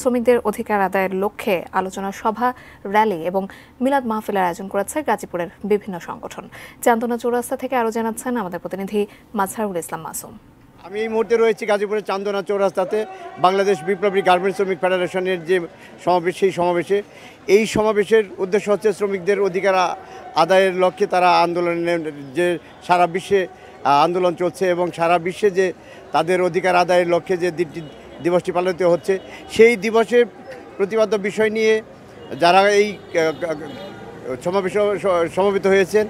শ্রমিকদের অধিকার আদায়ের লক্ষ্যে আলোচনা সভা র্যালি এবং মিলাদ মাহফিলের আয়োজন করেছে গাজীপুরের বিভিন্ন সংগঠন চান্দনা চৌরাস্তা থেকে আরও জানাচ্ছেন আমাদের প্রতিনিধি মাজহারুল ইসলাম মাসুম আমি এই মুহূর্তে রয়েছি গাজীপুরের চান্দনা চৌরাস্তাতে বাংলাদেশ বিপ্লবী গার্মেন্ট শ্রমিক ফেডারেশনের যে সমাবেশ সেই সমাবেশে এই সমাবেশের উদ্দেশ্য হচ্ছে শ্রমিকদের অধিকার আদায়ের লক্ষ্যে তারা আন্দোলনের যে সারা বিশ্বে আন্দোলন চলছে এবং সারা বিশ্বে যে তাদের অধিকার আদায়ের লক্ষ্যে যে দিনটি দিবসটি পালিত হচ্ছে সেই দিবসের প্রতিবাদ্য বিষয় নিয়ে যারা এই সমাবেশ সমবেত হয়েছেন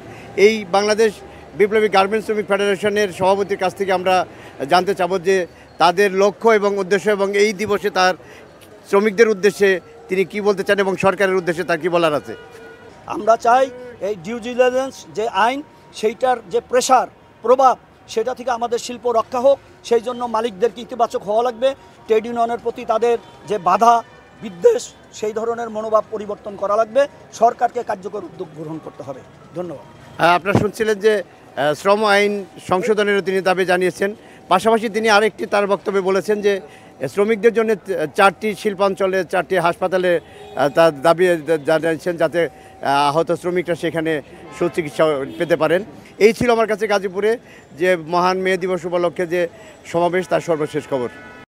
এই বাংলাদেশ বিপ্লবী গার্মেন্টস শ্রমিক ফেডারেশনের সভাপতির কাছ থেকে আমরা জানতে চাব যে তাদের লক্ষ্য এবং উদ্দেশ্য এবং এই দিবসে তার শ্রমিকদের উদ্দেশ্যে তিনি কি বলতে চান এবং সরকারের উদ্দেশ্যে তার কি বলার আছে আমরা চাই এই ডিউ ডিলিজেন্স যে আইন সেইটার যে প্রেশার প্রভাব সেটা থেকে আমাদের শিল্প রক্ষা হোক সেই জন্য মালিকদেরকে ইতিবাচক হওয়া লাগবে ট্রেড ইউনিয়নের প্রতি তাদের যে বাধা বিদ্বেষ সেই ধরনের মনোভাব পরিবর্তন করা লাগবে সরকারকে কার্যকর উদ্যোগ গ্রহণ করতে হবে ধন্যবাদ আপনারা শুনছিলেন যে শ্রম আইন সংশোধনেরও তিনি দাবি জানিয়েছেন পাশাপাশি তিনি আরেকটি তার বক্তব্যে বলেছেন যে শ্রমিকদের জন্য চারটি শিল্পাঞ্চলে চারটি হাসপাতালে তার দাবি জানিয়েছেন যাতে আহত শ্রমিকরা সেখানে সুচিকিৎসা পেতে পারেন এই ছিল আমার কাছে গাজীপুরে যে মহান মেয়ে দিবস উপলক্ষে যে সমাবেশ তার সর্বশেষ খবর